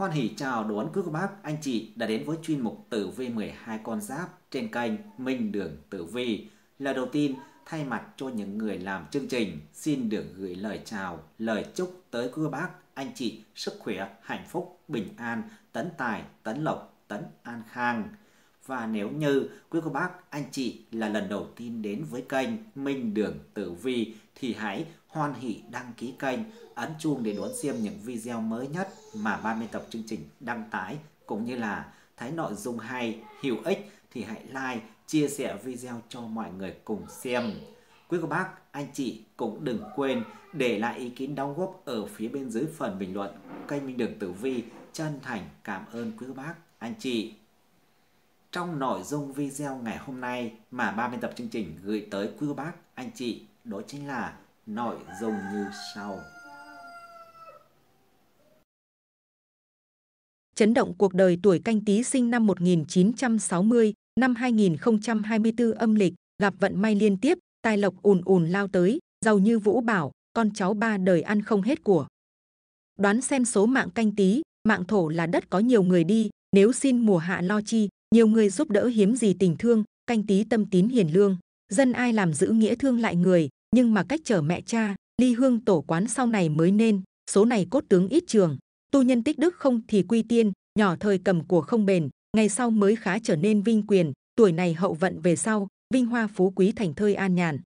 Hoan hỷ chào đón quý cô bác, anh chị đã đến với chuyên mục Tử Vi 12 con giáp trên kênh Minh Đường Tử Vi. là đầu tiên, thay mặt cho những người làm chương trình, xin được gửi lời chào, lời chúc tới quý cô bác, anh chị sức khỏe, hạnh phúc, bình an, tấn tài, tấn lộc, tấn an khang. Và nếu như quý cô bác, anh chị là lần đầu tiên đến với kênh Minh Đường Tử Vi thì hãy hoan hỷ đăng ký kênh, ấn chuông để đón xem những video mới nhất mà ban biên tập chương trình đăng tải cũng như là thấy nội dung hay, hữu ích thì hãy like, chia sẻ video cho mọi người cùng xem. Quý cô bác, anh chị cũng đừng quên để lại ý kiến đóng góp ở phía bên dưới phần bình luận. Kênh Minh Đường Tử Vi chân thành cảm ơn quý cô bác, anh chị. Trong nội dung video ngày hôm nay mà ba biên tập chương trình gửi tới quý cô bác, anh chị đó chính là nội dung như sau. Chấn động cuộc đời tuổi canh tí sinh năm 1960, năm 2024 âm lịch, gặp vận may liên tiếp, tài lộc ùn ùn lao tới, giàu như vũ bảo, con cháu ba đời ăn không hết của. Đoán xem số mạng canh tí, mạng thổ là đất có nhiều người đi, nếu xin mùa hạ lo chi, nhiều người giúp đỡ hiếm gì tình thương, canh tí tâm tín hiền lương, dân ai làm giữ nghĩa thương lại người, nhưng mà cách trở mẹ cha ly hương tổ quán sau này mới nên số này cốt tướng ít trường tu nhân tích đức không thì quy tiên nhỏ thời cầm của không bền ngày sau mới khá trở nên vinh quyền tuổi này hậu vận về sau vinh hoa phú quý thành thơi an nhàn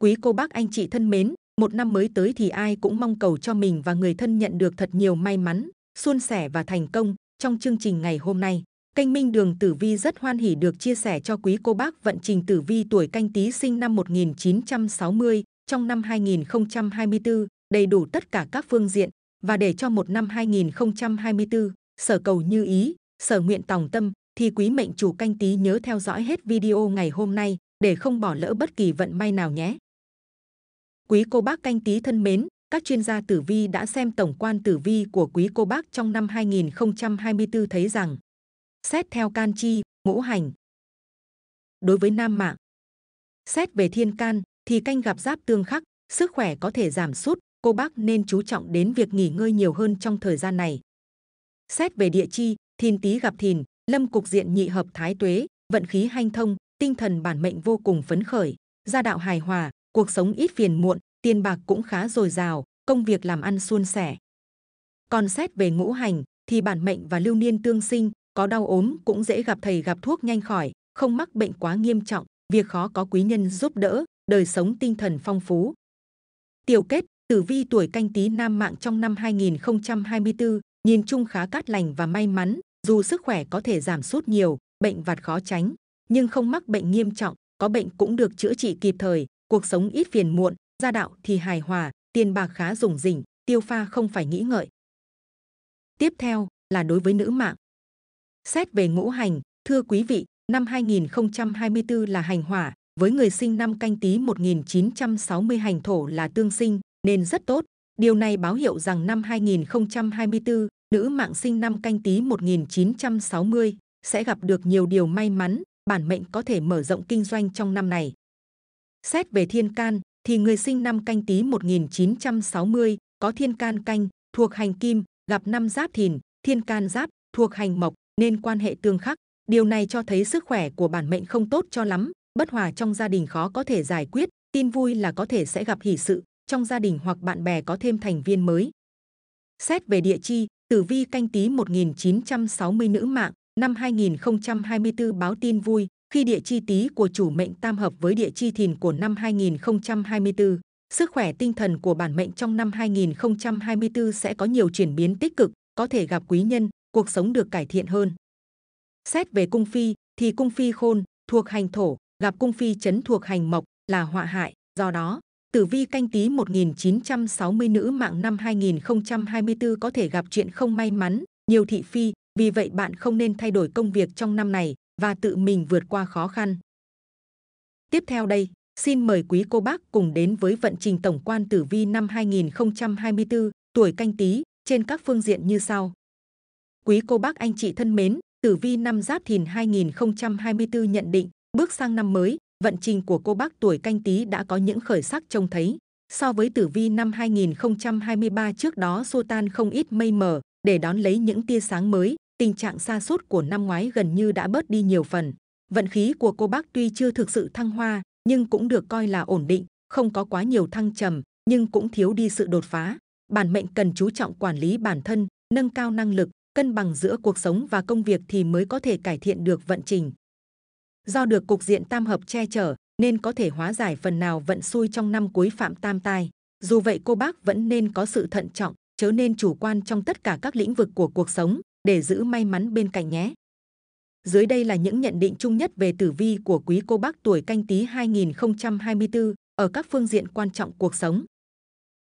quý cô bác anh chị thân mến một năm mới tới thì ai cũng mong cầu cho mình và người thân nhận được thật nhiều may mắn suôn sẻ và thành công trong chương trình ngày hôm nay Kênh Minh Đường Tử Vi rất hoan hỷ được chia sẻ cho quý cô bác vận trình Tử Vi tuổi canh tí sinh năm 1960 trong năm 2024 đầy đủ tất cả các phương diện và để cho một năm 2024 sở cầu như ý, sở nguyện tòng tâm thì quý mệnh chủ canh tí nhớ theo dõi hết video ngày hôm nay để không bỏ lỡ bất kỳ vận may nào nhé. Quý cô bác canh tí thân mến, các chuyên gia tử vi đã xem tổng quan tử vi của quý cô bác trong năm 2024 thấy rằng xét theo can chi ngũ hành đối với nam mạng xét về thiên can thì canh gặp giáp tương khắc sức khỏe có thể giảm sút cô bác nên chú trọng đến việc nghỉ ngơi nhiều hơn trong thời gian này xét về địa chi thìn tý gặp thìn lâm cục diện nhị hợp thái tuế vận khí hanh thông tinh thần bản mệnh vô cùng phấn khởi gia đạo hài hòa cuộc sống ít phiền muộn tiền bạc cũng khá dồi dào công việc làm ăn suôn sẻ còn xét về ngũ hành thì bản mệnh và lưu niên tương sinh có đau ốm cũng dễ gặp thầy gặp thuốc nhanh khỏi, không mắc bệnh quá nghiêm trọng, việc khó có quý nhân giúp đỡ, đời sống tinh thần phong phú. Tiểu kết, tử vi tuổi canh tí nam mạng trong năm 2024, nhìn chung khá cát lành và may mắn, dù sức khỏe có thể giảm sút nhiều, bệnh vặt khó tránh, nhưng không mắc bệnh nghiêm trọng, có bệnh cũng được chữa trị kịp thời, cuộc sống ít phiền muộn, gia đạo thì hài hòa, tiền bạc khá rủng rỉnh, tiêu pha không phải nghĩ ngợi. Tiếp theo là đối với nữ mạng. Xét về ngũ hành, thưa quý vị, năm 2024 là hành hỏa, với người sinh năm canh tí 1960 hành thổ là tương sinh, nên rất tốt. Điều này báo hiệu rằng năm 2024, nữ mạng sinh năm canh tí 1960 sẽ gặp được nhiều điều may mắn, bản mệnh có thể mở rộng kinh doanh trong năm này. Xét về thiên can, thì người sinh năm canh tí 1960 có thiên can canh thuộc hành kim, gặp năm giáp thìn, thiên can giáp thuộc hành mộc, nên quan hệ tương khắc. Điều này cho thấy sức khỏe của bản mệnh không tốt cho lắm, bất hòa trong gia đình khó có thể giải quyết, tin vui là có thể sẽ gặp hỷ sự, trong gia đình hoặc bạn bè có thêm thành viên mới. Xét về địa chi, tử vi canh tí 1960 nữ mạng, năm 2024 báo tin vui, khi địa chi tí của chủ mệnh tam hợp với địa chi thìn của năm 2024. Sức khỏe tinh thần của bản mệnh trong năm 2024 sẽ có nhiều chuyển biến tích cực, có thể gặp quý nhân, cuộc sống được cải thiện hơn. Xét về cung phi thì cung phi khôn thuộc hành thổ, gặp cung phi chấn thuộc hành mộc là họa hại, do đó Tử vi canh tí 1960 nữ mạng năm 2024 có thể gặp chuyện không may mắn, nhiều thị phi, vì vậy bạn không nên thay đổi công việc trong năm này và tự mình vượt qua khó khăn. Tiếp theo đây, xin mời quý cô bác cùng đến với vận trình tổng quan tử vi năm 2024, tuổi canh tí, trên các phương diện như sau. Quý cô bác anh chị thân mến, Tử Vi năm Giáp Thìn 2024 nhận định, bước sang năm mới, vận trình của cô bác tuổi canh tí đã có những khởi sắc trông thấy. So với Tử Vi năm 2023 trước đó xô tan không ít mây mờ, để đón lấy những tia sáng mới, tình trạng xa sút của năm ngoái gần như đã bớt đi nhiều phần. Vận khí của cô bác tuy chưa thực sự thăng hoa, nhưng cũng được coi là ổn định, không có quá nhiều thăng trầm, nhưng cũng thiếu đi sự đột phá. Bản mệnh cần chú trọng quản lý bản thân, nâng cao năng lực, cân bằng giữa cuộc sống và công việc thì mới có thể cải thiện được vận trình. Do được cục diện tam hợp che chở nên có thể hóa giải phần nào vận xui trong năm cuối phạm tam tai. Dù vậy cô bác vẫn nên có sự thận trọng, chớ nên chủ quan trong tất cả các lĩnh vực của cuộc sống để giữ may mắn bên cạnh nhé. Dưới đây là những nhận định chung nhất về tử vi của quý cô bác tuổi canh tí 2024 ở các phương diện quan trọng cuộc sống.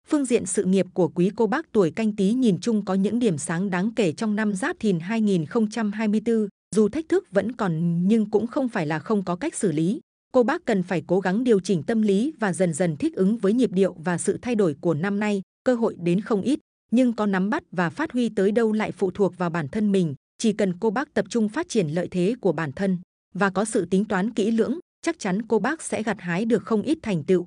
Phương diện sự nghiệp của quý cô bác tuổi canh tí nhìn chung có những điểm sáng đáng kể trong năm giáp thìn 2024, dù thách thức vẫn còn nhưng cũng không phải là không có cách xử lý. Cô bác cần phải cố gắng điều chỉnh tâm lý và dần dần thích ứng với nhịp điệu và sự thay đổi của năm nay, cơ hội đến không ít, nhưng có nắm bắt và phát huy tới đâu lại phụ thuộc vào bản thân mình, chỉ cần cô bác tập trung phát triển lợi thế của bản thân và có sự tính toán kỹ lưỡng, chắc chắn cô bác sẽ gặt hái được không ít thành tựu.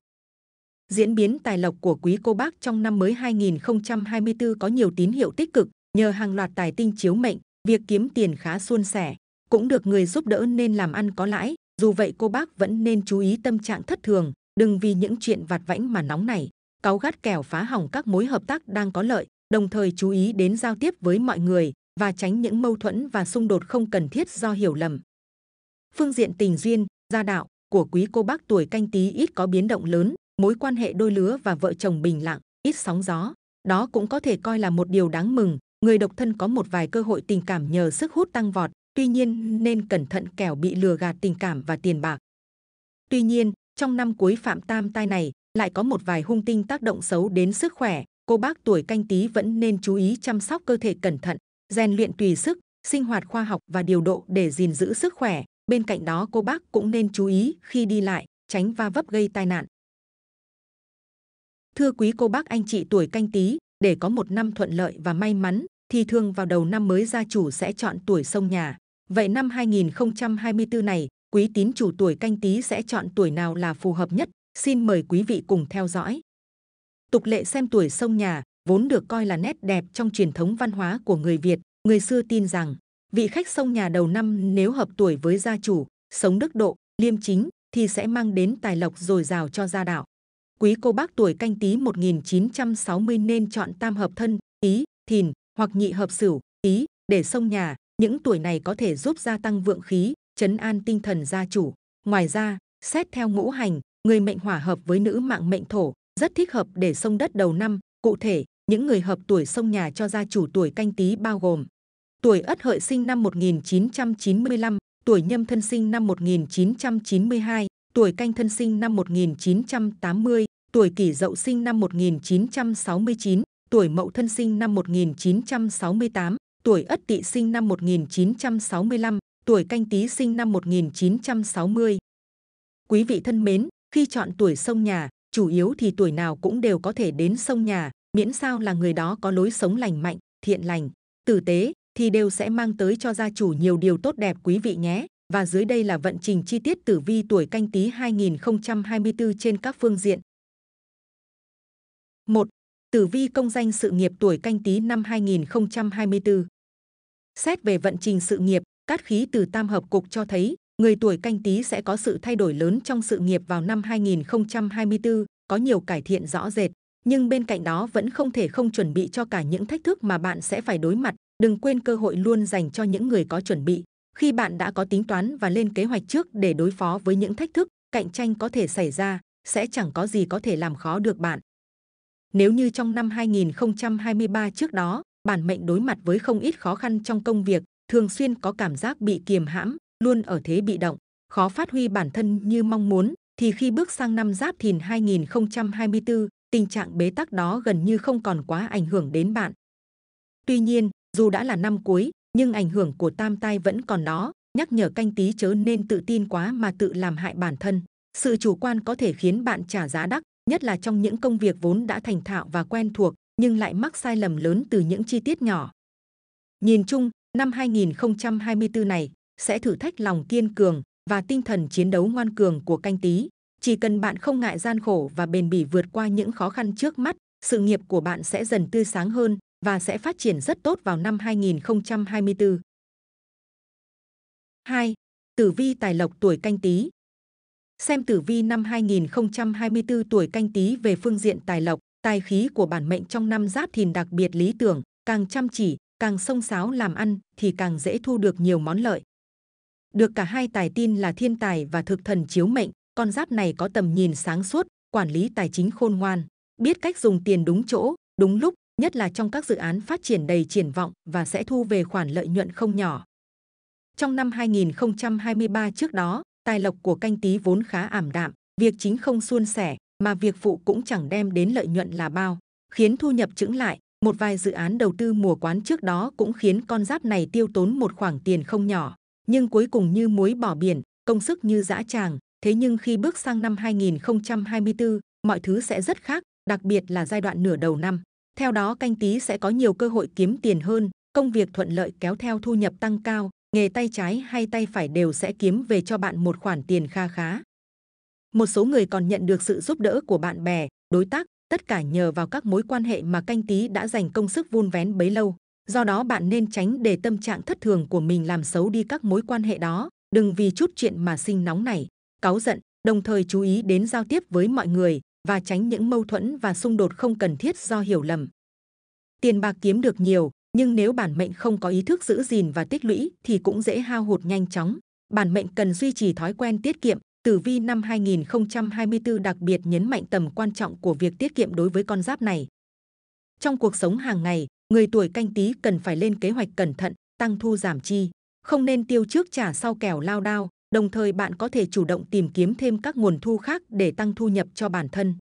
Diễn biến tài lộc của quý cô bác trong năm mới 2024 có nhiều tín hiệu tích cực, nhờ hàng loạt tài tinh chiếu mệnh, việc kiếm tiền khá suôn sẻ, cũng được người giúp đỡ nên làm ăn có lãi. Dù vậy cô bác vẫn nên chú ý tâm trạng thất thường, đừng vì những chuyện vặt vãnh mà nóng này, cáu gắt kẻo phá hỏng các mối hợp tác đang có lợi, đồng thời chú ý đến giao tiếp với mọi người và tránh những mâu thuẫn và xung đột không cần thiết do hiểu lầm. Phương diện tình duyên, gia đạo của quý cô bác tuổi canh tí ít có biến động lớn, mối quan hệ đôi lứa và vợ chồng bình lặng, ít sóng gió. Đó cũng có thể coi là một điều đáng mừng. Người độc thân có một vài cơ hội tình cảm nhờ sức hút tăng vọt, tuy nhiên nên cẩn thận kẻo bị lừa gạt tình cảm và tiền bạc. Tuy nhiên, trong năm cuối phạm tam tai này lại có một vài hung tinh tác động xấu đến sức khỏe. Cô bác tuổi canh tí vẫn nên chú ý chăm sóc cơ thể cẩn thận, rèn luyện tùy sức, sinh hoạt khoa học và điều độ để gìn giữ sức khỏe. Bên cạnh đó cô bác cũng nên chú ý khi đi lại, tránh va vấp gây tai nạn. Thưa quý cô bác anh chị tuổi canh tí, để có một năm thuận lợi và may mắn, thì thường vào đầu năm mới gia chủ sẽ chọn tuổi sông nhà. Vậy năm 2024 này, quý tín chủ tuổi canh tí sẽ chọn tuổi nào là phù hợp nhất? Xin mời quý vị cùng theo dõi. Tục lệ xem tuổi sông nhà vốn được coi là nét đẹp trong truyền thống văn hóa của người Việt. Người xưa tin rằng, vị khách sông nhà đầu năm nếu hợp tuổi với gia chủ, sống đức độ, liêm chính, thì sẽ mang đến tài lộc dồi dào cho gia đạo quý cô bác tuổi canh tí 1960 nên chọn tam hợp thân, tí, thìn hoặc nhị hợp sửu, tí để xông nhà. Những tuổi này có thể giúp gia tăng vượng khí, chấn an tinh thần gia chủ. Ngoài ra, xét theo ngũ hành, người mệnh hỏa hợp với nữ mạng mệnh thổ, rất thích hợp để xông đất đầu năm. Cụ thể, những người hợp tuổi xông nhà cho gia chủ tuổi canh tý bao gồm tuổi Ất Hợi sinh năm 1995, tuổi Nhâm Thân sinh năm 1992, tuổi canh thân sinh năm 1980, tuổi kỷ dậu sinh năm 1969, tuổi mậu thân sinh năm 1968, tuổi ất tỵ sinh năm 1965, tuổi canh tý sinh năm 1960. Quý vị thân mến, khi chọn tuổi sông nhà, chủ yếu thì tuổi nào cũng đều có thể đến sông nhà, miễn sao là người đó có lối sống lành mạnh, thiện lành, tử tế thì đều sẽ mang tới cho gia chủ nhiều điều tốt đẹp quý vị nhé và dưới đây là vận trình chi tiết tử vi tuổi canh tí 2024 trên các phương diện. 1. Tử vi công danh sự nghiệp tuổi canh tí năm 2024 Xét về vận trình sự nghiệp, cát khí từ tam hợp cục cho thấy người tuổi canh tí sẽ có sự thay đổi lớn trong sự nghiệp vào năm 2024, có nhiều cải thiện rõ rệt. Nhưng bên cạnh đó vẫn không thể không chuẩn bị cho cả những thách thức mà bạn sẽ phải đối mặt. Đừng quên cơ hội luôn dành cho những người có chuẩn bị. Khi bạn đã có tính toán và lên kế hoạch trước để đối phó với những thách thức, cạnh tranh có thể xảy ra, sẽ chẳng có gì có thể làm khó được bạn. Nếu như trong năm 2023 trước đó, bản mệnh đối mặt với không ít khó khăn trong công việc, thường xuyên có cảm giác bị kiềm hãm, luôn ở thế bị động, khó phát huy bản thân như mong muốn, thì khi bước sang năm Giáp Thìn 2024, tình trạng bế tắc đó gần như không còn quá ảnh hưởng đến bạn. Tuy nhiên, dù đã là năm cuối, nhưng ảnh hưởng của tam tai vẫn còn đó nhắc nhở canh tí chớ nên tự tin quá mà tự làm hại bản thân sự chủ quan có thể khiến bạn trả giá đắt nhất là trong những công việc vốn đã thành thạo và quen thuộc nhưng lại mắc sai lầm lớn từ những chi tiết nhỏ nhìn chung năm 2024 này sẽ thử thách lòng kiên cường và tinh thần chiến đấu ngoan cường của canh tí chỉ cần bạn không ngại gian khổ và bền bỉ vượt qua những khó khăn trước mắt sự nghiệp của bạn sẽ dần tươi sáng hơn và sẽ phát triển rất tốt vào năm 2024. 2. Tử vi tài lộc tuổi canh tý Xem tử vi năm 2024 tuổi canh tý về phương diện tài lộc, tài khí của bản mệnh trong năm giáp thìn đặc biệt lý tưởng, càng chăm chỉ, càng sông sáo làm ăn thì càng dễ thu được nhiều món lợi. Được cả hai tài tin là thiên tài và thực thần chiếu mệnh, con giáp này có tầm nhìn sáng suốt, quản lý tài chính khôn ngoan, biết cách dùng tiền đúng chỗ, đúng lúc, nhất là trong các dự án phát triển đầy triển vọng và sẽ thu về khoản lợi nhuận không nhỏ. Trong năm 2023 trước đó, tài lộc của canh tí vốn khá ảm đạm, việc chính không suôn sẻ mà việc phụ cũng chẳng đem đến lợi nhuận là bao, khiến thu nhập chững lại. Một vài dự án đầu tư mùa quán trước đó cũng khiến con giáp này tiêu tốn một khoản tiền không nhỏ, nhưng cuối cùng như muối bỏ biển, công sức như dã tràng. Thế nhưng khi bước sang năm 2024, mọi thứ sẽ rất khác, đặc biệt là giai đoạn nửa đầu năm. Theo đó canh tí sẽ có nhiều cơ hội kiếm tiền hơn, công việc thuận lợi kéo theo thu nhập tăng cao, nghề tay trái hay tay phải đều sẽ kiếm về cho bạn một khoản tiền kha khá. Một số người còn nhận được sự giúp đỡ của bạn bè, đối tác, tất cả nhờ vào các mối quan hệ mà canh tí đã dành công sức vun vén bấy lâu. Do đó bạn nên tránh để tâm trạng thất thường của mình làm xấu đi các mối quan hệ đó, đừng vì chút chuyện mà sinh nóng này, cáu giận, đồng thời chú ý đến giao tiếp với mọi người, và tránh những mâu thuẫn và xung đột không cần thiết do hiểu lầm. Tiền bạc kiếm được nhiều, nhưng nếu bản mệnh không có ý thức giữ gìn và tích lũy thì cũng dễ hao hụt nhanh chóng. Bản mệnh cần duy trì thói quen tiết kiệm. Tử vi năm 2024 đặc biệt nhấn mạnh tầm quan trọng của việc tiết kiệm đối với con giáp này. Trong cuộc sống hàng ngày, người tuổi canh tí cần phải lên kế hoạch cẩn thận, tăng thu giảm chi. Không nên tiêu trước trả sau kẻo lao đao, đồng thời bạn có thể chủ động tìm kiếm thêm các nguồn thu khác để tăng thu nhập cho bản thân.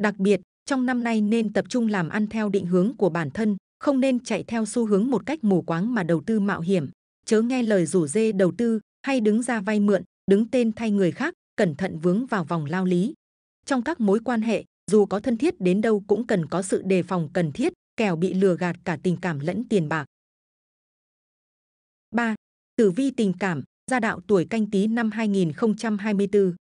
Đặc biệt, trong năm nay nên tập trung làm ăn theo định hướng của bản thân, không nên chạy theo xu hướng một cách mù quáng mà đầu tư mạo hiểm, chớ nghe lời rủ dê đầu tư hay đứng ra vay mượn, đứng tên thay người khác, cẩn thận vướng vào vòng lao lý. Trong các mối quan hệ, dù có thân thiết đến đâu cũng cần có sự đề phòng cần thiết, kẻo bị lừa gạt cả tình cảm lẫn tiền bạc. 3. Tử vi tình cảm, gia đạo tuổi canh tí năm 2024.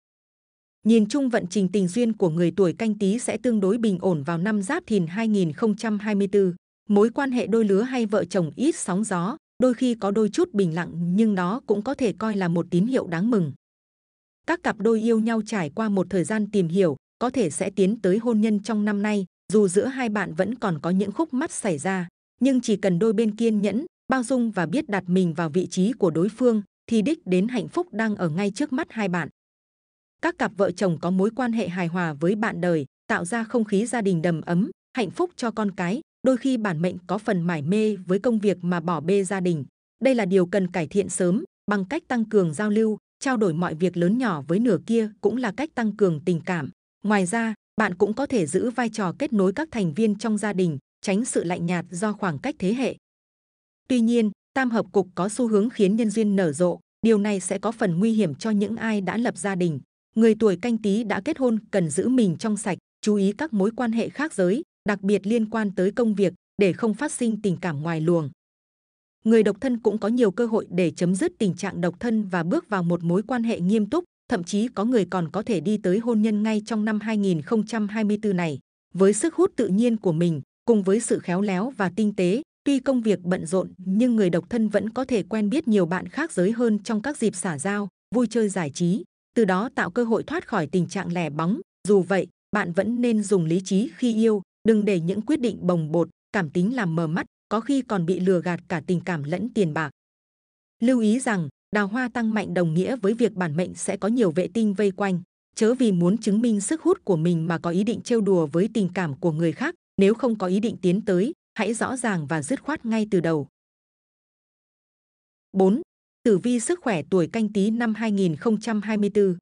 Nhìn chung vận trình tình duyên của người tuổi canh tí sẽ tương đối bình ổn vào năm giáp thìn 2024. Mối quan hệ đôi lứa hay vợ chồng ít sóng gió, đôi khi có đôi chút bình lặng nhưng đó cũng có thể coi là một tín hiệu đáng mừng. Các cặp đôi yêu nhau trải qua một thời gian tìm hiểu, có thể sẽ tiến tới hôn nhân trong năm nay, dù giữa hai bạn vẫn còn có những khúc mắt xảy ra, nhưng chỉ cần đôi bên kiên nhẫn, bao dung và biết đặt mình vào vị trí của đối phương, thì đích đến hạnh phúc đang ở ngay trước mắt hai bạn. Các cặp vợ chồng có mối quan hệ hài hòa với bạn đời, tạo ra không khí gia đình đầm ấm, hạnh phúc cho con cái, đôi khi bản mệnh có phần mải mê với công việc mà bỏ bê gia đình. Đây là điều cần cải thiện sớm bằng cách tăng cường giao lưu, trao đổi mọi việc lớn nhỏ với nửa kia cũng là cách tăng cường tình cảm. Ngoài ra, bạn cũng có thể giữ vai trò kết nối các thành viên trong gia đình, tránh sự lạnh nhạt do khoảng cách thế hệ. Tuy nhiên, tam hợp cục có xu hướng khiến nhân duyên nở rộ, điều này sẽ có phần nguy hiểm cho những ai đã lập gia đình. Người tuổi canh tí đã kết hôn cần giữ mình trong sạch, chú ý các mối quan hệ khác giới, đặc biệt liên quan tới công việc, để không phát sinh tình cảm ngoài luồng. Người độc thân cũng có nhiều cơ hội để chấm dứt tình trạng độc thân và bước vào một mối quan hệ nghiêm túc, thậm chí có người còn có thể đi tới hôn nhân ngay trong năm 2024 này. Với sức hút tự nhiên của mình, cùng với sự khéo léo và tinh tế, Tuy công việc bận rộn nhưng người độc thân vẫn có thể quen biết nhiều bạn khác giới hơn trong các dịp xả giao, vui chơi giải trí, từ đó tạo cơ hội thoát khỏi tình trạng lẻ bóng. Dù vậy, bạn vẫn nên dùng lý trí khi yêu, đừng để những quyết định bồng bột, cảm tính làm mờ mắt, có khi còn bị lừa gạt cả tình cảm lẫn tiền bạc. Lưu ý rằng, đào hoa tăng mạnh đồng nghĩa với việc bản mệnh sẽ có nhiều vệ tinh vây quanh, chớ vì muốn chứng minh sức hút của mình mà có ý định trêu đùa với tình cảm của người khác, nếu không có ý định tiến tới, hãy rõ ràng và dứt khoát ngay từ đầu. 4. Tử vi sức khỏe tuổi canh tí năm 2024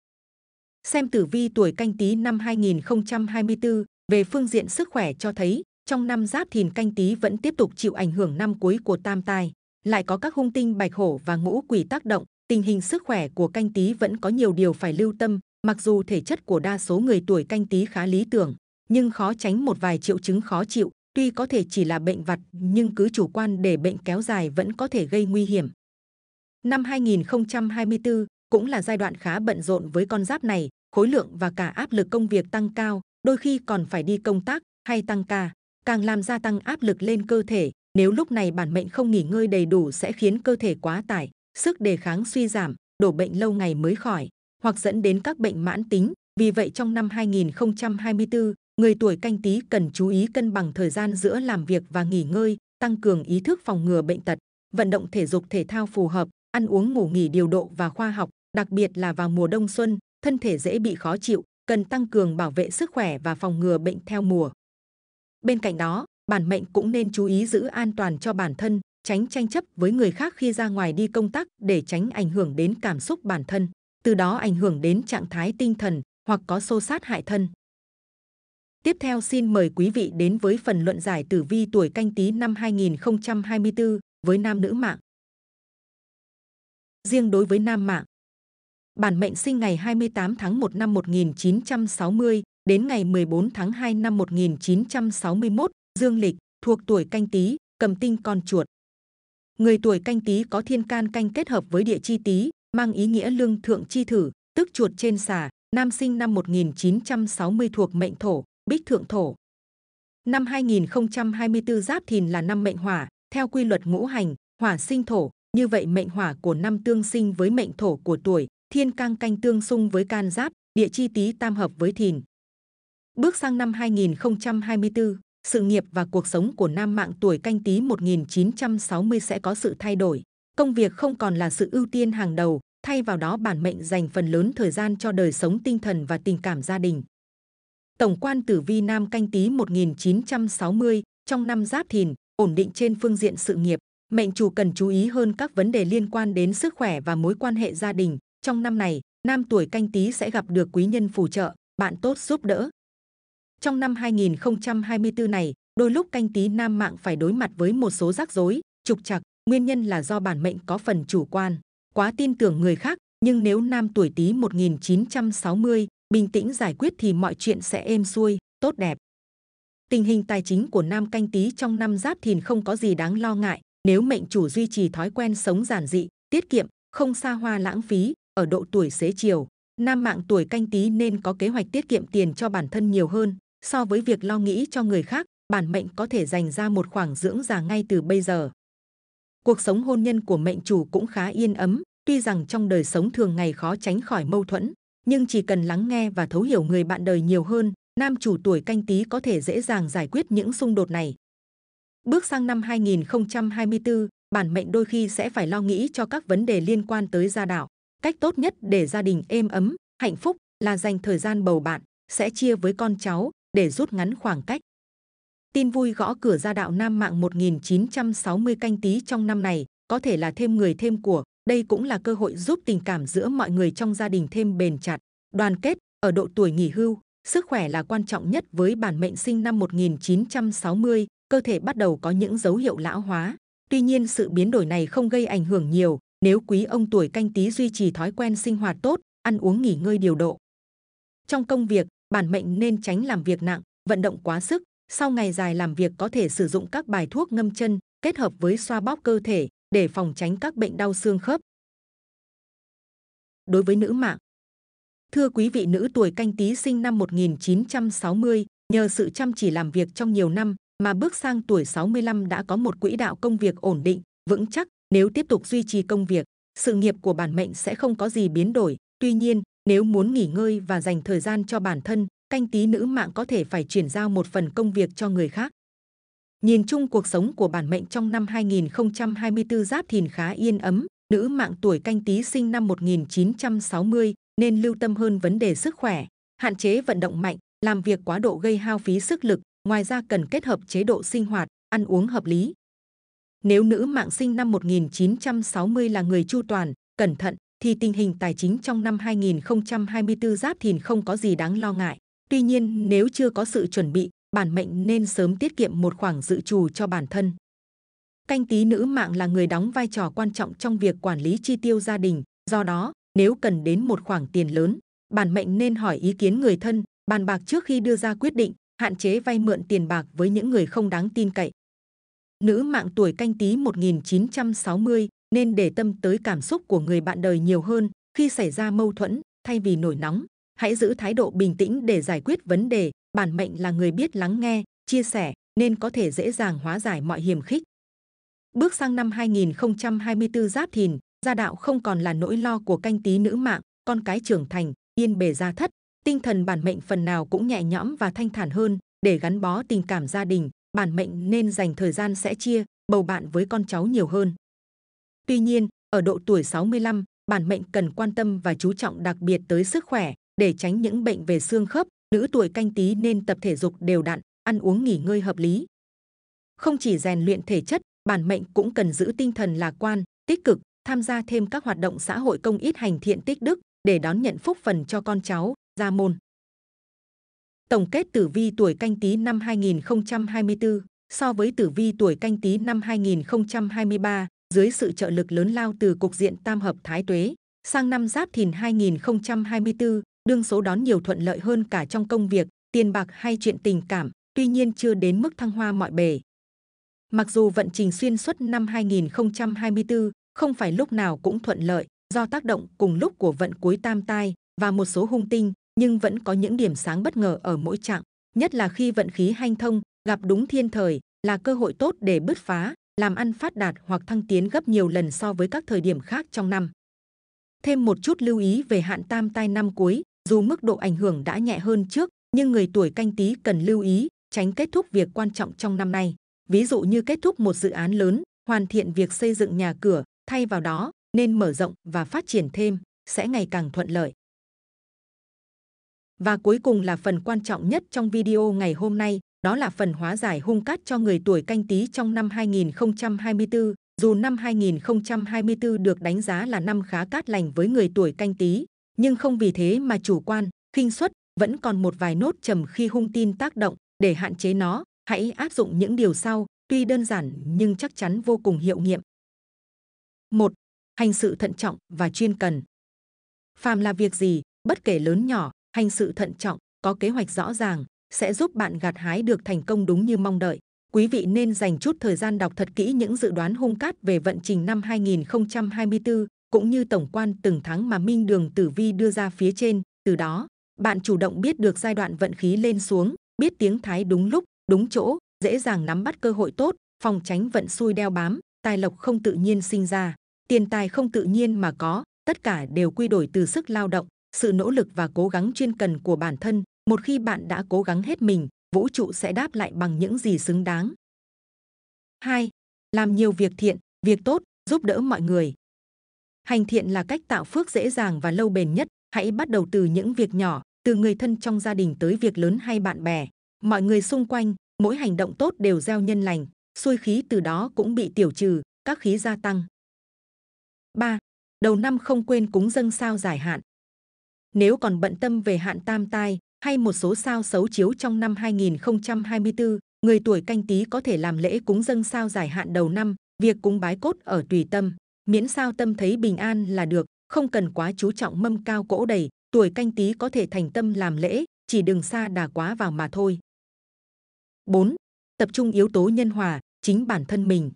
Xem tử vi tuổi canh tí năm 2024 về phương diện sức khỏe cho thấy trong năm giáp thìn canh tí vẫn tiếp tục chịu ảnh hưởng năm cuối của tam tai, lại có các hung tinh bạch hổ và ngũ quỷ tác động, tình hình sức khỏe của canh tí vẫn có nhiều điều phải lưu tâm, mặc dù thể chất của đa số người tuổi canh tí khá lý tưởng, nhưng khó tránh một vài triệu chứng khó chịu, Tuy có thể chỉ là bệnh vặt nhưng cứ chủ quan để bệnh kéo dài vẫn có thể gây nguy hiểm. Năm 2024 cũng là giai đoạn khá bận rộn với con giáp này, khối lượng và cả áp lực công việc tăng cao, đôi khi còn phải đi công tác hay tăng ca, càng làm gia tăng áp lực lên cơ thể. Nếu lúc này bản mệnh không nghỉ ngơi đầy đủ sẽ khiến cơ thể quá tải, sức đề kháng suy giảm, đổ bệnh lâu ngày mới khỏi, hoặc dẫn đến các bệnh mãn tính. Vì vậy trong năm 2024, Người tuổi canh tí cần chú ý cân bằng thời gian giữa làm việc và nghỉ ngơi, tăng cường ý thức phòng ngừa bệnh tật, vận động thể dục thể thao phù hợp, ăn uống ngủ nghỉ điều độ và khoa học, đặc biệt là vào mùa đông xuân, thân thể dễ bị khó chịu, cần tăng cường bảo vệ sức khỏe và phòng ngừa bệnh theo mùa. Bên cạnh đó, bản mệnh cũng nên chú ý giữ an toàn cho bản thân, tránh tranh chấp với người khác khi ra ngoài đi công tác để tránh ảnh hưởng đến cảm xúc bản thân, từ đó ảnh hưởng đến trạng thái tinh thần hoặc có xô sát hại thân. Tiếp theo xin mời quý vị đến với phần luận giải tử vi tuổi canh tí năm 2024 với nam nữ mạng. Riêng đối với nam mạng, bản mệnh sinh ngày 28 tháng 1 năm 1960 đến ngày 14 tháng 2 năm 1961, dương lịch, thuộc tuổi canh tí, cầm tinh con chuột. Người tuổi canh tí có thiên can canh kết hợp với địa chi tí, mang ý nghĩa lương thượng chi thử, tức chuột trên xà, nam sinh năm 1960 thuộc mệnh thổ, Bích Thượng Thổ. Năm 2024 Giáp Thìn là năm mệnh hỏa, theo quy luật ngũ hành, hỏa sinh thổ, như vậy mệnh hỏa của năm tương sinh với mệnh thổ của tuổi, thiên cang canh tương xung với can giáp, địa chi tý tam hợp với thìn. Bước sang năm 2024, sự nghiệp và cuộc sống của nam mạng tuổi canh tý 1960 sẽ có sự thay đổi. Công việc không còn là sự ưu tiên hàng đầu, thay vào đó bản mệnh dành phần lớn thời gian cho đời sống tinh thần và tình cảm gia đình. Tổng quan tử vi nam canh tí 1960 trong năm giáp thìn, ổn định trên phương diện sự nghiệp. Mệnh chủ cần chú ý hơn các vấn đề liên quan đến sức khỏe và mối quan hệ gia đình. Trong năm này, nam tuổi canh tí sẽ gặp được quý nhân phù trợ, bạn tốt giúp đỡ. Trong năm 2024 này, đôi lúc canh tí nam mạng phải đối mặt với một số rắc rối, trục trặc, nguyên nhân là do bản mệnh có phần chủ quan, quá tin tưởng người khác, nhưng nếu nam tuổi tí 1960 bình tĩnh giải quyết thì mọi chuyện sẽ êm xuôi, tốt đẹp. Tình hình tài chính của nam canh tý trong năm giáp thìn không có gì đáng lo ngại. Nếu mệnh chủ duy trì thói quen sống giản dị, tiết kiệm, không xa hoa lãng phí, ở độ tuổi xế chiều, nam mạng tuổi canh tý nên có kế hoạch tiết kiệm tiền cho bản thân nhiều hơn. So với việc lo nghĩ cho người khác, bản mệnh có thể dành ra một khoảng dưỡng già ngay từ bây giờ. Cuộc sống hôn nhân của mệnh chủ cũng khá yên ấm, tuy rằng trong đời sống thường ngày khó tránh khỏi mâu thuẫn, nhưng chỉ cần lắng nghe và thấu hiểu người bạn đời nhiều hơn, nam chủ tuổi canh tí có thể dễ dàng giải quyết những xung đột này. Bước sang năm 2024, bản mệnh đôi khi sẽ phải lo nghĩ cho các vấn đề liên quan tới gia đạo. Cách tốt nhất để gia đình êm ấm, hạnh phúc là dành thời gian bầu bạn, sẽ chia với con cháu để rút ngắn khoảng cách. Tin vui gõ cửa gia đạo Nam mạng 1960 canh tí trong năm này, có thể là thêm người thêm của, đây cũng là cơ hội giúp tình cảm giữa mọi người trong gia đình thêm bền chặt, đoàn kết. Ở độ tuổi nghỉ hưu, sức khỏe là quan trọng nhất với bản mệnh sinh năm 1960, cơ thể bắt đầu có những dấu hiệu lão hóa. Tuy nhiên sự biến đổi này không gây ảnh hưởng nhiều nếu quý ông tuổi canh tí duy trì thói quen sinh hoạt tốt, ăn uống nghỉ ngơi điều độ. Trong công việc, bản mệnh nên tránh làm việc nặng, vận động quá sức. Sau ngày dài làm việc có thể sử dụng các bài thuốc ngâm chân kết hợp với xoa bóp cơ thể để phòng tránh các bệnh đau xương khớp. Đối với nữ mạng Thưa quý vị nữ tuổi canh tí sinh năm 1960, nhờ sự chăm chỉ làm việc trong nhiều năm mà bước sang tuổi 65 đã có một quỹ đạo công việc ổn định, vững chắc. Nếu tiếp tục duy trì công việc, sự nghiệp của bản mệnh sẽ không có gì biến đổi. Tuy nhiên, nếu muốn nghỉ ngơi và dành thời gian cho bản thân, canh tí nữ mạng có thể phải chuyển giao một phần công việc cho người khác. Nhìn chung cuộc sống của bản mệnh trong năm 2024 giáp thìn khá yên ấm, nữ mạng tuổi canh tí sinh năm 1960 nên lưu tâm hơn vấn đề sức khỏe, hạn chế vận động mạnh, làm việc quá độ gây hao phí sức lực, ngoài ra cần kết hợp chế độ sinh hoạt, ăn uống hợp lý. Nếu nữ mạng sinh năm 1960 là người chu toàn, cẩn thận, thì tình hình tài chính trong năm 2024 giáp thìn không có gì đáng lo ngại. Tuy nhiên, nếu chưa có sự chuẩn bị, bản mệnh nên sớm tiết kiệm một khoản dự trù cho bản thân. Canh tí nữ mạng là người đóng vai trò quan trọng trong việc quản lý chi tiêu gia đình, do đó nếu cần đến một khoản tiền lớn, bản mệnh nên hỏi ý kiến người thân, bàn bạc trước khi đưa ra quyết định, hạn chế vay mượn tiền bạc với những người không đáng tin cậy. Nữ mạng tuổi canh tí 1960 nên để tâm tới cảm xúc của người bạn đời nhiều hơn khi xảy ra mâu thuẫn, thay vì nổi nóng. Hãy giữ thái độ bình tĩnh để giải quyết vấn đề, bản mệnh là người biết lắng nghe, chia sẻ nên có thể dễ dàng hóa giải mọi hiểm khích. Bước sang năm 2024 Giáp Thìn, gia đạo không còn là nỗi lo của canh tí nữ mạng, con cái trưởng thành, yên bề gia thất, tinh thần bản mệnh phần nào cũng nhẹ nhõm và thanh thản hơn, để gắn bó tình cảm gia đình, bản mệnh nên dành thời gian sẽ chia, bầu bạn với con cháu nhiều hơn. Tuy nhiên, ở độ tuổi 65, bản mệnh cần quan tâm và chú trọng đặc biệt tới sức khỏe để tránh những bệnh về xương khớp, nữ tuổi canh tí nên tập thể dục đều đặn, ăn uống nghỉ ngơi hợp lý. Không chỉ rèn luyện thể chất, bản mệnh cũng cần giữ tinh thần lạc quan, tích cực, tham gia thêm các hoạt động xã hội công ít hành thiện tích đức để đón nhận phúc phần cho con cháu, gia môn. Tổng kết tử vi tuổi canh tí năm 2024 so với tử vi tuổi canh tí năm 2023 dưới sự trợ lực lớn lao từ cục diện tam hợp thái tuế sang năm giáp thìn 2024 đương số đón nhiều thuận lợi hơn cả trong công việc, tiền bạc hay chuyện tình cảm, tuy nhiên chưa đến mức thăng hoa mọi bề. Mặc dù vận trình xuyên suốt năm 2024 không phải lúc nào cũng thuận lợi do tác động cùng lúc của vận cuối tam tai và một số hung tinh, nhưng vẫn có những điểm sáng bất ngờ ở mỗi trạng, nhất là khi vận khí hanh thông, gặp đúng thiên thời là cơ hội tốt để bứt phá, làm ăn phát đạt hoặc thăng tiến gấp nhiều lần so với các thời điểm khác trong năm. Thêm một chút lưu ý về hạn tam tai năm cuối, dù mức độ ảnh hưởng đã nhẹ hơn trước, nhưng người tuổi canh tí cần lưu ý tránh kết thúc việc quan trọng trong năm nay. Ví dụ như kết thúc một dự án lớn, hoàn thiện việc xây dựng nhà cửa, thay vào đó nên mở rộng và phát triển thêm sẽ ngày càng thuận lợi. Và cuối cùng là phần quan trọng nhất trong video ngày hôm nay, đó là phần hóa giải hung cát cho người tuổi canh tí trong năm 2024. Dù năm 2024 được đánh giá là năm khá cát lành với người tuổi canh tí, nhưng không vì thế mà chủ quan, khinh suất, vẫn còn một vài nốt trầm khi hung tin tác động để hạn chế nó, hãy áp dụng những điều sau, tuy đơn giản nhưng chắc chắn vô cùng hiệu nghiệm. 1. Hành sự thận trọng và chuyên cần. Phàm là việc gì, bất kể lớn nhỏ, hành sự thận trọng, có kế hoạch rõ ràng sẽ giúp bạn gặt hái được thành công đúng như mong đợi. Quý vị nên dành chút thời gian đọc thật kỹ những dự đoán hung cát về vận trình năm 2024 cũng như tổng quan từng tháng mà Minh Đường Tử Vi đưa ra phía trên. Từ đó, bạn chủ động biết được giai đoạn vận khí lên xuống, biết tiếng thái đúng lúc, đúng chỗ, dễ dàng nắm bắt cơ hội tốt, phòng tránh vận xui đeo bám, tài lộc không tự nhiên sinh ra, tiền tài không tự nhiên mà có, tất cả đều quy đổi từ sức lao động, sự nỗ lực và cố gắng chuyên cần của bản thân. Một khi bạn đã cố gắng hết mình, vũ trụ sẽ đáp lại bằng những gì xứng đáng. 2. Làm nhiều việc thiện, việc tốt, giúp đỡ mọi người. Hành thiện là cách tạo phước dễ dàng và lâu bền nhất. Hãy bắt đầu từ những việc nhỏ, từ người thân trong gia đình tới việc lớn hay bạn bè. Mọi người xung quanh, mỗi hành động tốt đều gieo nhân lành, xuôi khí từ đó cũng bị tiểu trừ, các khí gia tăng. 3. Đầu năm không quên cúng dâng sao giải hạn. Nếu còn bận tâm về hạn tam tai hay một số sao xấu chiếu trong năm 2024, người tuổi canh tí có thể làm lễ cúng dâng sao giải hạn đầu năm, việc cúng bái cốt ở tùy tâm miễn sao tâm thấy bình an là được, không cần quá chú trọng mâm cao cỗ đầy, tuổi canh tí có thể thành tâm làm lễ, chỉ đừng xa đà quá vào mà thôi. 4. Tập trung yếu tố nhân hòa, chính bản thân mình.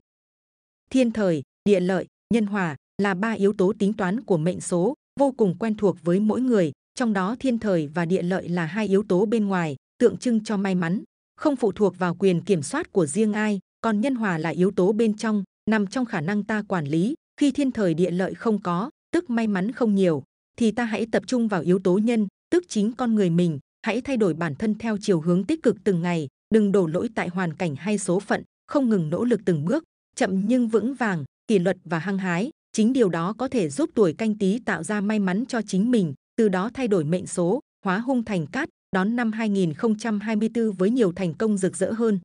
Thiên thời, địa lợi, nhân hòa là ba yếu tố tính toán của mệnh số, vô cùng quen thuộc với mỗi người, trong đó thiên thời và địa lợi là hai yếu tố bên ngoài, tượng trưng cho may mắn, không phụ thuộc vào quyền kiểm soát của riêng ai, còn nhân hòa là yếu tố bên trong, nằm trong khả năng ta quản lý, khi thiên thời địa lợi không có tức may mắn không nhiều thì ta hãy tập trung vào yếu tố nhân tức chính con người mình hãy thay đổi bản thân theo chiều hướng tích cực từng ngày đừng đổ lỗi tại hoàn cảnh hay số phận không ngừng nỗ lực từng bước chậm nhưng vững vàng kỷ luật và hăng hái chính điều đó có thể giúp tuổi canh tý tạo ra may mắn cho chính mình từ đó thay đổi mệnh số hóa hung thành cát đón năm 2024 với nhiều thành công rực rỡ hơn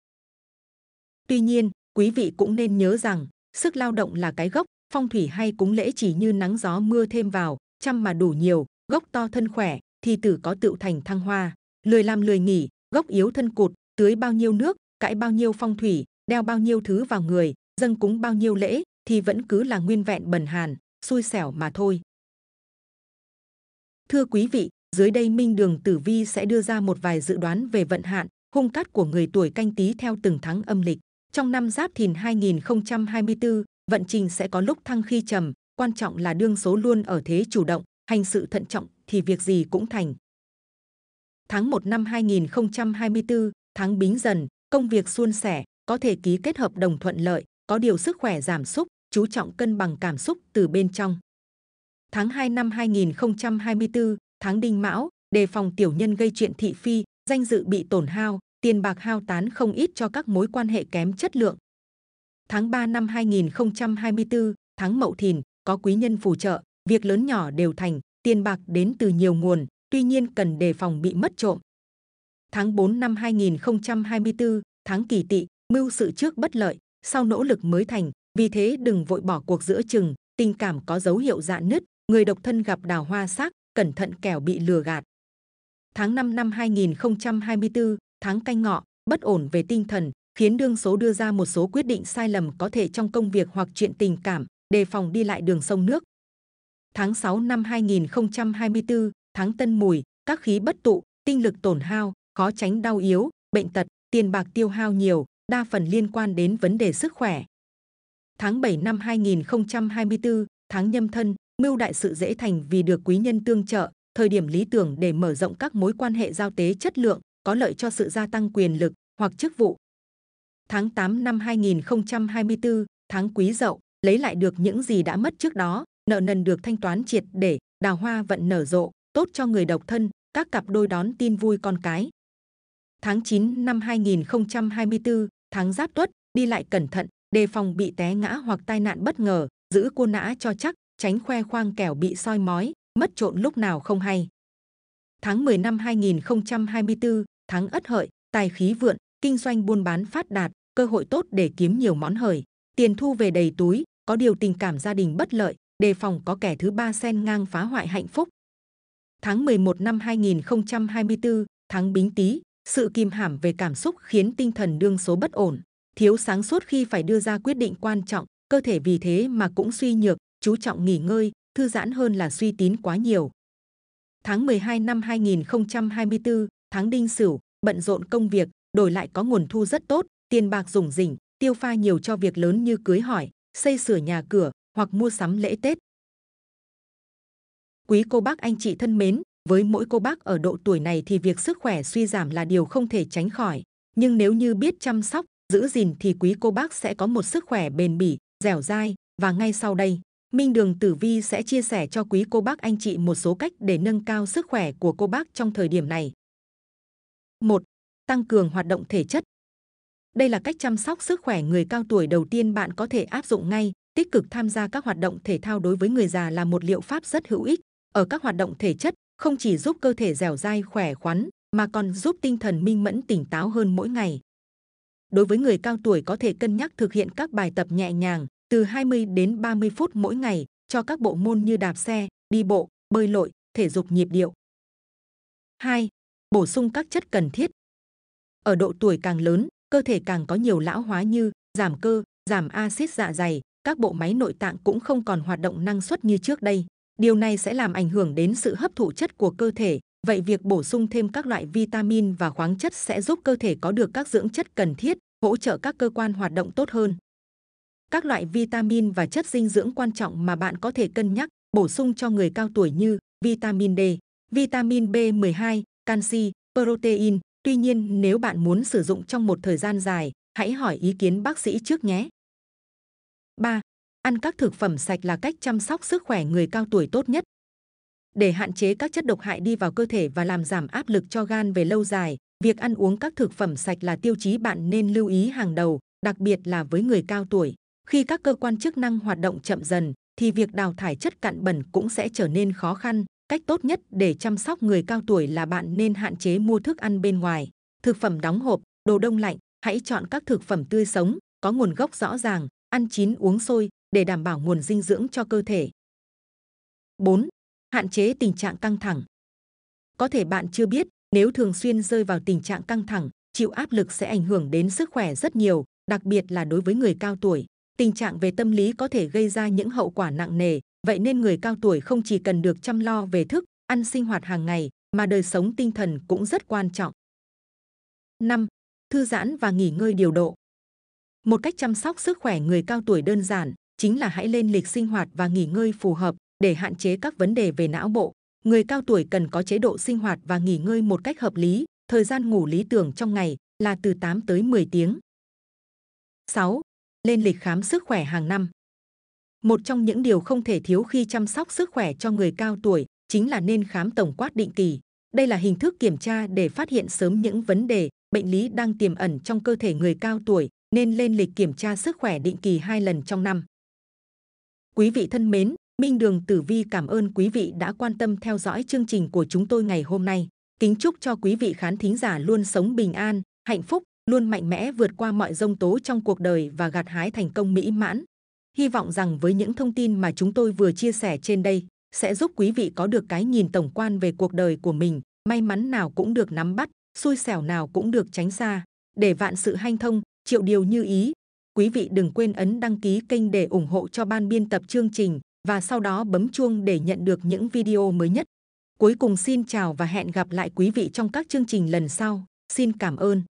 tuy nhiên quý vị cũng nên nhớ rằng sức lao động là cái gốc phong thủy hay cúng lễ chỉ như nắng gió mưa thêm vào, chăm mà đủ nhiều, gốc to thân khỏe, thì tử có tự thành thăng hoa. Lười làm lười nghỉ, gốc yếu thân cụt, tưới bao nhiêu nước, cãi bao nhiêu phong thủy, đeo bao nhiêu thứ vào người, dâng cúng bao nhiêu lễ, thì vẫn cứ là nguyên vẹn bần hàn, xui xẻo mà thôi. Thưa quý vị, dưới đây Minh Đường Tử Vi sẽ đưa ra một vài dự đoán về vận hạn, hung cát của người tuổi canh tí theo từng tháng âm lịch. Trong năm Giáp Thìn 2024, vận trình sẽ có lúc thăng khi trầm quan trọng là đương số luôn ở thế chủ động hành sự thận trọng thì việc gì cũng thành tháng 1 năm 2024 tháng bính dần công việc suôn sẻ có thể ký kết hợp đồng thuận lợi có điều sức khỏe giảm sút chú trọng cân bằng cảm xúc từ bên trong tháng 2 năm 2024 tháng đinh mão đề phòng tiểu nhân gây chuyện thị phi danh dự bị tổn hao tiền bạc hao tán không ít cho các mối quan hệ kém chất lượng Tháng 3 năm 2024, tháng Mậu Thìn, có quý nhân phù trợ, việc lớn nhỏ đều thành, tiền bạc đến từ nhiều nguồn, tuy nhiên cần đề phòng bị mất trộm. Tháng 4 năm 2024, tháng Kỷ tỵ, mưu sự trước bất lợi, sau nỗ lực mới thành, vì thế đừng vội bỏ cuộc giữa chừng, tình cảm có dấu hiệu dạn nứt, người độc thân gặp đào hoa sắc cẩn thận kẻo bị lừa gạt. Tháng 5 năm 2024, tháng canh ngọ, bất ổn về tinh thần, khiến đương số đưa ra một số quyết định sai lầm có thể trong công việc hoặc chuyện tình cảm, đề phòng đi lại đường sông nước. Tháng 6 năm 2024, tháng Tân Mùi, các khí bất tụ, tinh lực tổn hao, khó tránh đau yếu, bệnh tật, tiền bạc tiêu hao nhiều, đa phần liên quan đến vấn đề sức khỏe. Tháng 7 năm 2024, tháng nhâm thân, mưu đại sự dễ thành vì được quý nhân tương trợ, thời điểm lý tưởng để mở rộng các mối quan hệ giao tế chất lượng, có lợi cho sự gia tăng quyền lực hoặc chức vụ, Tháng 8 năm 2024, tháng quý dậu, lấy lại được những gì đã mất trước đó, nợ nần được thanh toán triệt để, đào hoa vận nở rộ, tốt cho người độc thân, các cặp đôi đón tin vui con cái. Tháng 9 năm 2024, tháng Giáp Tuất, đi lại cẩn thận, đề phòng bị té ngã hoặc tai nạn bất ngờ, giữ cua nã cho chắc, tránh khoe khoang kẻo bị soi mói, mất trộn lúc nào không hay. Tháng 10 năm 2024, tháng Ất Hợi, tài khí vượng, kinh doanh buôn bán phát đạt, cơ hội tốt để kiếm nhiều món hời, tiền thu về đầy túi, có điều tình cảm gia đình bất lợi, đề phòng có kẻ thứ ba xen ngang phá hoại hạnh phúc. Tháng 11 năm 2024, tháng Bính Tý, sự kìm hãm về cảm xúc khiến tinh thần đương số bất ổn, thiếu sáng suốt khi phải đưa ra quyết định quan trọng, cơ thể vì thế mà cũng suy nhược, chú trọng nghỉ ngơi, thư giãn hơn là suy tín quá nhiều. Tháng 12 năm 2024, tháng Đinh Sửu, bận rộn công việc, đổi lại có nguồn thu rất tốt, tiền bạc rủng rỉnh, tiêu pha nhiều cho việc lớn như cưới hỏi, xây sửa nhà cửa hoặc mua sắm lễ Tết. Quý cô bác anh chị thân mến, với mỗi cô bác ở độ tuổi này thì việc sức khỏe suy giảm là điều không thể tránh khỏi. Nhưng nếu như biết chăm sóc, giữ gìn thì quý cô bác sẽ có một sức khỏe bền bỉ, dẻo dai. Và ngay sau đây, Minh Đường Tử Vi sẽ chia sẻ cho quý cô bác anh chị một số cách để nâng cao sức khỏe của cô bác trong thời điểm này. 1 tăng cường hoạt động thể chất. Đây là cách chăm sóc sức khỏe người cao tuổi đầu tiên bạn có thể áp dụng ngay. Tích cực tham gia các hoạt động thể thao đối với người già là một liệu pháp rất hữu ích. Ở các hoạt động thể chất, không chỉ giúp cơ thể dẻo dai khỏe khoắn, mà còn giúp tinh thần minh mẫn tỉnh táo hơn mỗi ngày. Đối với người cao tuổi có thể cân nhắc thực hiện các bài tập nhẹ nhàng từ 20 đến 30 phút mỗi ngày cho các bộ môn như đạp xe, đi bộ, bơi lội, thể dục nhịp điệu. 2. Bổ sung các chất cần thiết ở độ tuổi càng lớn, cơ thể càng có nhiều lão hóa như giảm cơ, giảm axit dạ dày, các bộ máy nội tạng cũng không còn hoạt động năng suất như trước đây. Điều này sẽ làm ảnh hưởng đến sự hấp thụ chất của cơ thể, vậy việc bổ sung thêm các loại vitamin và khoáng chất sẽ giúp cơ thể có được các dưỡng chất cần thiết, hỗ trợ các cơ quan hoạt động tốt hơn. Các loại vitamin và chất dinh dưỡng quan trọng mà bạn có thể cân nhắc bổ sung cho người cao tuổi như vitamin D, vitamin B12, canxi, protein, Tuy nhiên, nếu bạn muốn sử dụng trong một thời gian dài, hãy hỏi ý kiến bác sĩ trước nhé. 3. Ăn các thực phẩm sạch là cách chăm sóc sức khỏe người cao tuổi tốt nhất. Để hạn chế các chất độc hại đi vào cơ thể và làm giảm áp lực cho gan về lâu dài, việc ăn uống các thực phẩm sạch là tiêu chí bạn nên lưu ý hàng đầu, đặc biệt là với người cao tuổi. Khi các cơ quan chức năng hoạt động chậm dần, thì việc đào thải chất cặn bẩn cũng sẽ trở nên khó khăn, cách tốt nhất để chăm sóc người cao tuổi là bạn nên hạn chế mua thức ăn bên ngoài, thực phẩm đóng hộp, đồ đông lạnh, hãy chọn các thực phẩm tươi sống, có nguồn gốc rõ ràng, ăn chín uống sôi để đảm bảo nguồn dinh dưỡng cho cơ thể. 4. Hạn chế tình trạng căng thẳng. Có thể bạn chưa biết, nếu thường xuyên rơi vào tình trạng căng thẳng, chịu áp lực sẽ ảnh hưởng đến sức khỏe rất nhiều, đặc biệt là đối với người cao tuổi. Tình trạng về tâm lý có thể gây ra những hậu quả nặng nề, Vậy nên người cao tuổi không chỉ cần được chăm lo về thức, ăn sinh hoạt hàng ngày, mà đời sống tinh thần cũng rất quan trọng. 5. Thư giãn và nghỉ ngơi điều độ Một cách chăm sóc sức khỏe người cao tuổi đơn giản chính là hãy lên lịch sinh hoạt và nghỉ ngơi phù hợp để hạn chế các vấn đề về não bộ. Người cao tuổi cần có chế độ sinh hoạt và nghỉ ngơi một cách hợp lý, thời gian ngủ lý tưởng trong ngày là từ 8 tới 10 tiếng. 6. Lên lịch khám sức khỏe hàng năm một trong những điều không thể thiếu khi chăm sóc sức khỏe cho người cao tuổi chính là nên khám tổng quát định kỳ. Đây là hình thức kiểm tra để phát hiện sớm những vấn đề, bệnh lý đang tiềm ẩn trong cơ thể người cao tuổi, nên lên lịch kiểm tra sức khỏe định kỳ hai lần trong năm. Quý vị thân mến, Minh Đường Tử Vi cảm ơn quý vị đã quan tâm theo dõi chương trình của chúng tôi ngày hôm nay. Kính chúc cho quý vị khán thính giả luôn sống bình an, hạnh phúc, luôn mạnh mẽ vượt qua mọi rông tố trong cuộc đời và gặt hái thành công mỹ mãn. Hy vọng rằng với những thông tin mà chúng tôi vừa chia sẻ trên đây, sẽ giúp quý vị có được cái nhìn tổng quan về cuộc đời của mình, may mắn nào cũng được nắm bắt, xui xẻo nào cũng được tránh xa. Để vạn sự hanh thông, triệu điều như ý. Quý vị đừng quên ấn đăng ký kênh để ủng hộ cho ban biên tập chương trình và sau đó bấm chuông để nhận được những video mới nhất. Cuối cùng xin chào và hẹn gặp lại quý vị trong các chương trình lần sau. Xin cảm ơn.